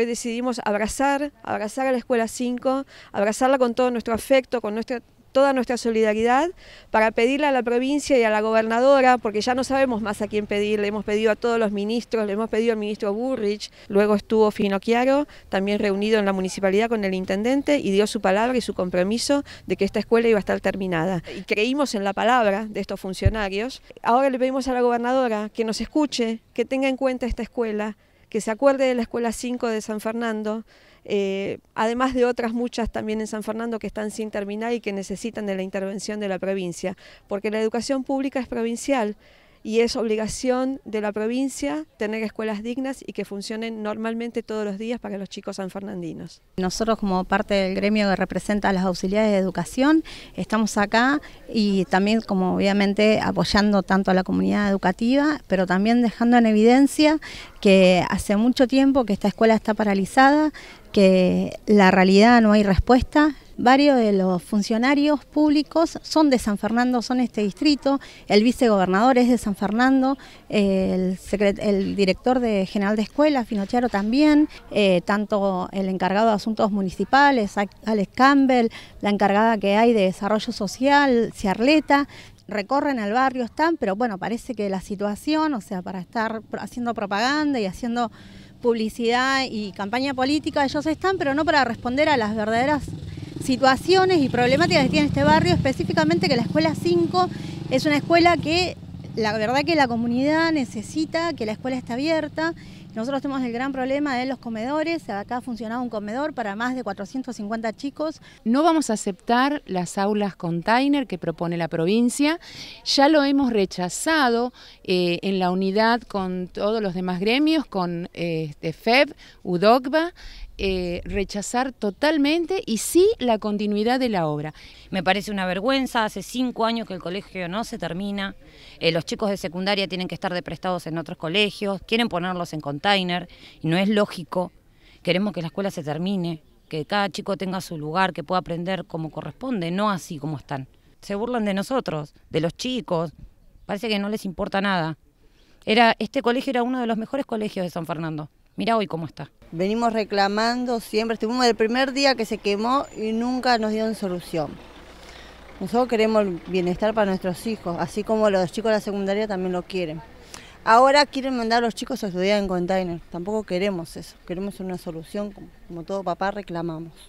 Hoy decidimos abrazar, abrazar a la Escuela 5, abrazarla con todo nuestro afecto, con nuestra, toda nuestra solidaridad, para pedirle a la provincia y a la gobernadora, porque ya no sabemos más a quién pedir, le hemos pedido a todos los ministros, le hemos pedido al ministro Burrich, luego estuvo Finocchiaro, también reunido en la municipalidad con el intendente, y dio su palabra y su compromiso de que esta escuela iba a estar terminada. Y creímos en la palabra de estos funcionarios. Ahora le pedimos a la gobernadora que nos escuche, que tenga en cuenta esta escuela, que se acuerde de la Escuela 5 de San Fernando, eh, además de otras muchas también en San Fernando que están sin terminar y que necesitan de la intervención de la provincia, porque la educación pública es provincial, y es obligación de la provincia tener escuelas dignas y que funcionen normalmente todos los días para los chicos sanfernandinos. Nosotros como parte del gremio que representa a las auxiliares de educación estamos acá y también como obviamente apoyando tanto a la comunidad educativa, pero también dejando en evidencia que hace mucho tiempo que esta escuela está paralizada, que la realidad no hay respuesta, Varios de los funcionarios públicos son de San Fernando, son este distrito, el vicegobernador es de San Fernando, el, el director de general de escuelas, Finochero también, eh, tanto el encargado de asuntos municipales, Alex Campbell, la encargada que hay de desarrollo social, Ciarleta, recorren el barrio, están, pero bueno, parece que la situación, o sea, para estar haciendo propaganda y haciendo publicidad y campaña política, ellos están, pero no para responder a las verdaderas situaciones y problemáticas que tiene este barrio, específicamente que la Escuela 5 es una escuela que la verdad que la comunidad necesita que la escuela está abierta. Nosotros tenemos el gran problema de los comedores. Acá ha funcionado un comedor para más de 450 chicos. No vamos a aceptar las aulas container que propone la provincia. Ya lo hemos rechazado eh, en la unidad con todos los demás gremios, con eh, este, FEB, UDOCBA. Eh, rechazar totalmente y sí la continuidad de la obra. Me parece una vergüenza, hace cinco años que el colegio no se termina, eh, los chicos de secundaria tienen que estar deprestados en otros colegios, quieren ponerlos en container y no es lógico, queremos que la escuela se termine, que cada chico tenga su lugar, que pueda aprender como corresponde, no así como están. Se burlan de nosotros, de los chicos, parece que no les importa nada. Era, este colegio era uno de los mejores colegios de San Fernando. Mira hoy cómo está. Venimos reclamando siempre, estuvimos del primer día que se quemó y nunca nos dieron solución. Nosotros queremos bienestar para nuestros hijos, así como los chicos de la secundaria también lo quieren. Ahora quieren mandar a los chicos a estudiar en container. Tampoco queremos eso. Queremos una solución, como todo papá reclamamos.